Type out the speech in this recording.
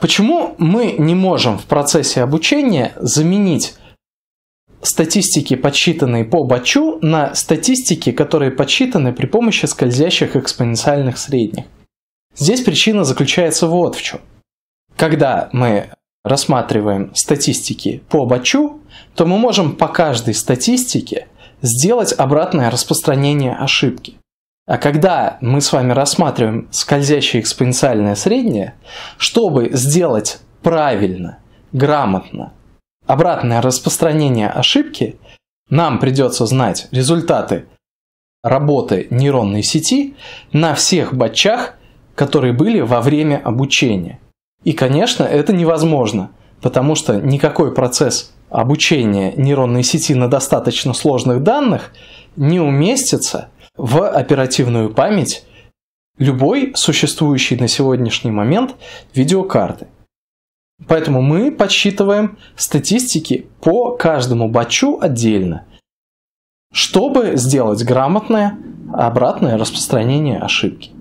Почему мы не можем в процессе обучения заменить статистики, подсчитанные по бачу, на статистики, которые подсчитаны при помощи скользящих экспоненциальных средних? Здесь причина заключается вот в чем. Когда мы рассматриваем статистики по бачу, то мы можем по каждой статистике сделать обратное распространение ошибки. А когда мы с вами рассматриваем скользящее экспоненциальное среднее, чтобы сделать правильно, грамотно обратное распространение ошибки, нам придется знать результаты работы нейронной сети на всех батчах, которые были во время обучения. И, конечно, это невозможно, потому что никакой процесс обучения нейронной сети на достаточно сложных данных не уместится – в оперативную память любой существующей на сегодняшний момент видеокарты. Поэтому мы подсчитываем статистики по каждому бачу отдельно, чтобы сделать грамотное обратное распространение ошибки.